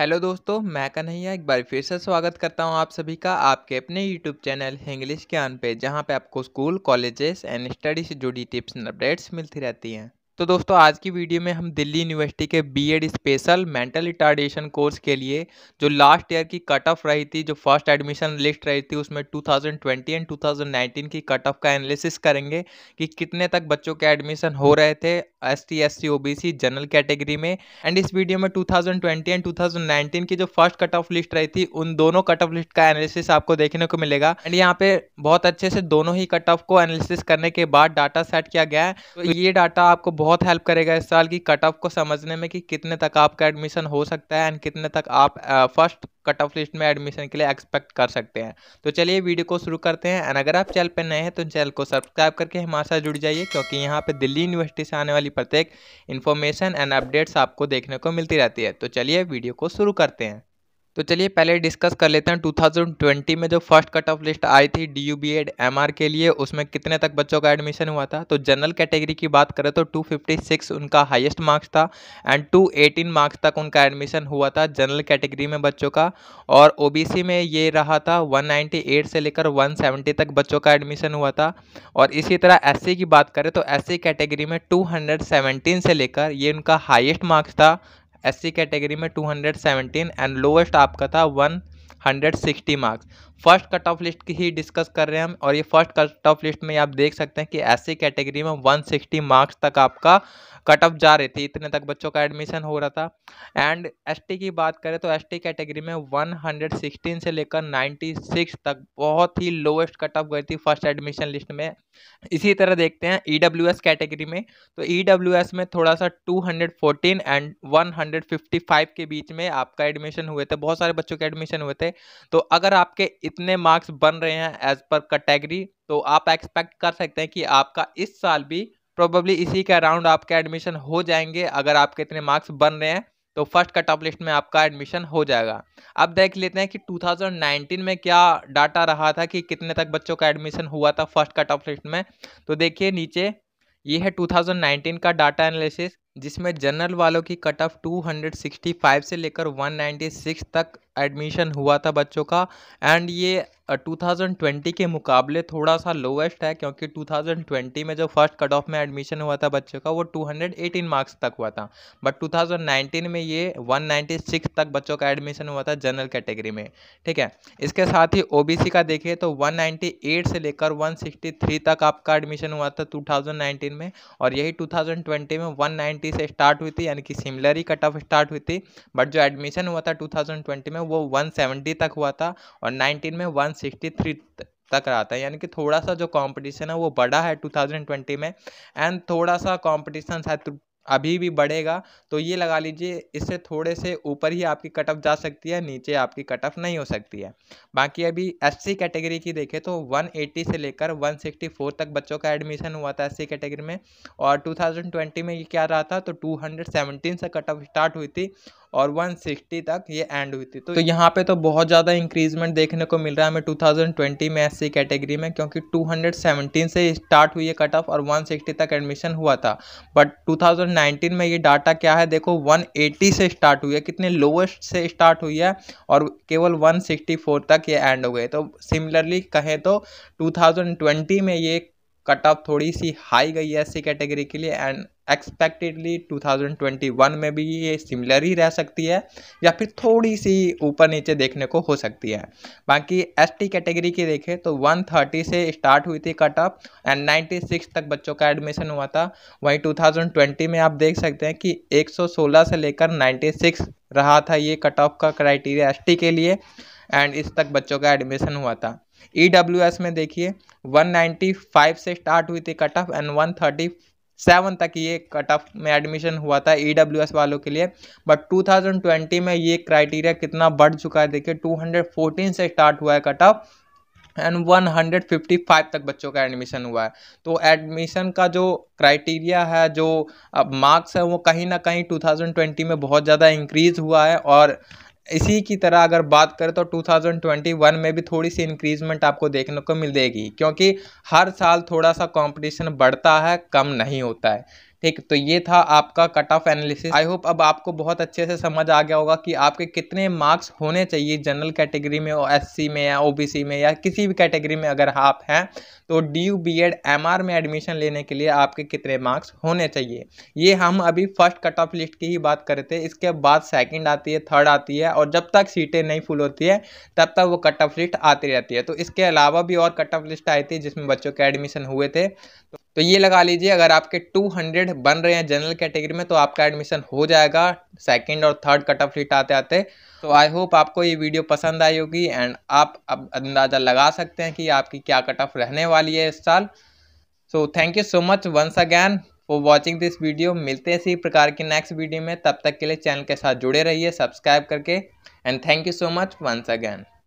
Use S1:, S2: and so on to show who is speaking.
S1: hello दोस्तों मैं कन्हैया एक बार फिर से स्वागत करता हूं आप सभी का आपके अपने यूट्यूब चैनल इंग्लिश ज्ञान पे जहां पे आपको स्कूल कॉलेजेस एंड स्टडी से जुड़ी टिप्स एंड अपडेट्स मिलती रहती हैं तो दोस्तों आज की वीडियो में हम दिल्ली यूनिवर्सिटी के BEd special mental retardation course के लिए जो लास्ट ईयर की कट ऑफ रही थी जो फर्स्ट एडमिशन लिस्ट रही थी उसमें 2020 एंड 2019 की कट ऑफ का एनालिसिस करेंगे कि कितने तक बच्चों के एडमिशन हो रहे थे S T S C O B C general category में एंड इस वीडियो में ट्वेंटी एंड नाइनटीन की जो फर्स्ट कट ऑफ लिस्ट रही थी उन दोनों कट ऑफ लिस्ट का एनालिसिस आपको देखने को मिलेगा एंड यहाँ पे बहुत अच्छे से दोनों ही कट ऑफ को एनालिसिस करने के बाद डाटा सेट किया गया है तो ये डाटा आपको बहुत बहुत हेल्प करेगा इस साल की कट ऑफ को समझने में कि कितने तक आपका एडमिशन हो सकता है एंड कितने तक आप फर्स्ट कट ऑफ लिस्ट में एडमिशन के लिए एक्सपेक्ट कर सकते हैं तो चलिए वीडियो को शुरू करते हैं एंड अगर आप चैनल पर नए हैं तो चैनल को सब्सक्राइब करके हमारे साथ जुड़ जाइए क्योंकि यहाँ पर दिल्ली यूनिवर्सिटी से आने वाली प्रत्येक इन्फॉर्मेशन एंड अपडेट्स आपको देखने को मिलती रहती है तो चलिए वीडियो को शुरू करते हैं तो चलिए पहले डिस्कस कर लेते हैं 2020 में जो फर्स्ट कट ऑफ लिस्ट आई थी D U B Ed M R के लिए उसमें कितने तक बच्चों का एडमिशन हुआ था तो जनरल कैटेगरी की बात करें तो 256 उनका हाईएस्ट मार्क्स था एंड 218 मार्क्स तक उनका एडमिशन हुआ था जनरल कैटेगरी में बच्चों का और ओ में ये रहा था वन से लेकर वन तक बच्चों का एडमिशन हुआ था और इसी तरह एस की बात करें तो एस कैटेगरी में टू से लेकर ये उनका हाइस्ट मार्क्स था एससी कैटेगरी में 217 एंड लोवेस्ट आपका था one 160 marks first cut off list की ही डिस्कस कर रहे हैं हम और ये फर्स्ट कट ऑफ लिस्ट में आप देख सकते हैं कि ऐसी कैटेगरी में 160 मार्क्स तक आपका कट ऑफ जा रही थी इतने तक बच्चों का एडमिशन हो रहा था एंड एसटी की बात करें तो एसटी कैटेगरी में 116 से लेकर 96 तक बहुत ही लोएस्ट कट ऑफ गई थी फर्स्ट एडमिशन लिस्ट में इसी तरह देखते हैं ई e कैटेगरी में तो ई e में थोड़ा सा फोर्टीन एंड फाइव के बीच में आपका एडमिशन हुए थे बहुत सारे बच्चों के एडमिशन हुए थे से तो अगर आपके इतने मार्क्स बन रहे हैं एज पर कैटेगरी तो आप एक्सपेक्ट कर सकते हैं कि आपका इस साल भी प्रोबेबली इसी के अराउंड आपके एडमिशन हो जाएंगे अगर आपके इतने मार्क्स बन रहे हैं तो फर्स्ट कट ऑफ लिस्ट में आपका एडमिशन हो जाएगा अब देख लेते हैं कि 2019 में क्या डाटा रहा था कि कितने तक बच्चों का एडमिशन हुआ था फर्स्ट कट ऑफ लिस्ट में तो देखिए नीचे ये है 2019 का डाटा एनालिसिस जिसमें जनरल वालों की कट ऑफ 265 से लेकर 196 तक एडमिशन हुआ था बच्चों का एंड ये 2020 के मुकाबले थोड़ा सा लोवेस्ट है क्योंकि 2020 में जो फर्स्ट कट ऑफ में एडमिशन हुआ था बच्चों का वो 218 मार्क्स तक हुआ था बट 2019 में ये 196 तक बच्चों का एडमिशन हुआ था जनरल कैटेगरी में ठीक है इसके साथ ही ओबीसी का देखिए तो 198 से लेकर 163 तक आपका एडमिशन हुआ था 2019 में और यही 2020 में 190 से स्टार्ट हुई थी यानी कि सिमिलर ही कट ऑफ स्टार्ट हुई थी बट जो एडमिशन हुआ था 2020 में में वो 170 तक हुआ था और 19 में 163 तक रहा था यानी कि थोड़ा सा जो कंपटीशन है वो बढ़ा है 2020 में एंड थोड़ा सा कंपटीशन शायद अभी भी बढ़ेगा तो ये लगा लीजिए इससे थोड़े से ऊपर ही आपकी कट ऑफ जा सकती है नीचे आपकी कट ऑफ नहीं हो सकती है बाकी अभी एससी कैटेगरी की देखें तो 180 से लेकर 164 तक बच्चों का एडमिशन हुआ था एससी कैटेगरी में और 2020 में ये क्या रहा था तो 217 से कट ऑफ स्टार्ट हुई थी और 160 तक ये एंड हुई थी तो, तो यहाँ पे तो बहुत ज़्यादा इंक्रीजमेंट देखने को मिल रहा है हमें 2020 में एससी कैटेगरी में क्योंकि 217 से स्टार्ट हुई है कट ऑफ और 160 तक एडमिशन हुआ था बट 2019 में ये डाटा क्या है देखो 180 से स्टार्ट हुई है कितने लोवेस्ट से स्टार्ट हुई है और केवल 164 तक ये एंड हो गए तो सिमिलरली कहें तो टू में ये कट ऑफ थोड़ी सी हाई गई है एस कैटेगरी के लिए एंड एक्सपेक्टेडली 2021 में भी ये सिमिलर ही रह सकती है या फिर थोड़ी सी ऊपर नीचे देखने को हो सकती है बाकी एस कैटेगरी की देखें तो 130 से स्टार्ट हुई थी कट ऑफ एंड 96 तक बच्चों का एडमिशन हुआ था वहीं 2020 में आप देख सकते हैं कि 116 से लेकर 96 रहा था ये कट ऑफ का क्राइटेरिया टी के लिए एंड इस तक बच्चों का एडमिशन हुआ था ई e में देखिए 195 से स्टार्ट हुई थी cut off and thirty seven तक ये कट ऑफ में एडमिशन हुआ था ई e वालों के लिए बट 2020 में ये क्राइटेरिया कितना बढ़ चुका है देखिए 214 से स्टार्ट हुआ है कट ऑफ एंड 155 तक बच्चों का एडमिशन हुआ है तो एडमिशन का जो क्राइटेरिया है जो मार्क्स है वो कहीं ना कहीं 2020 में बहुत ज़्यादा इंक्रीज़ हुआ है और इसी की तरह अगर बात करें तो 2021 में भी थोड़ी सी इंक्रीजमेंट आपको देखने को मिल देगी क्योंकि हर साल थोड़ा सा कंपटीशन बढ़ता है कम नहीं होता है ठीक तो ये था आपका cut off analysis I hope अब आपको बहुत अच्छे से समझ आ गया होगा कि आपके कितने मार्क्स होने चाहिए जनरल कैटेगरी में एस में या ओ में या किसी भी कैटेगरी में अगर आप हैं तो D U B Ed M R में एडमिशन लेने के लिए आपके कितने मार्क्स होने चाहिए ये हम अभी फर्स्ट कट ऑफ लिस्ट की ही बात करते थे इसके बाद सेकंड आती है थर्ड आती है और जब तक सीटें नहीं फुल होती है तब तक वो कट ऑफ लिस्ट आती रहती है तो इसके अलावा भी और कट ऑफ लिस्ट आई थी जिसमें बच्चों के एडमिशन हुए थे तो तो ये लगा लीजिए अगर आपके 200 बन रहे हैं जनरल कैटेगरी में तो आपका एडमिशन हो जाएगा सेकंड और थर्ड कट ऑफ सीट आते आते तो आई होप आपको ये वीडियो पसंद आई होगी एंड आप अब अंदाज़ा लगा सकते हैं कि आपकी क्या कट ऑफ रहने वाली है इस साल so thank you so much once again for watching this video मिलते हैं इसी प्रकार की नेक्स्ट वीडियो में तब तक के लिए चैनल के साथ जुड़े रहिए सब्सक्राइब करके and thank you so much once again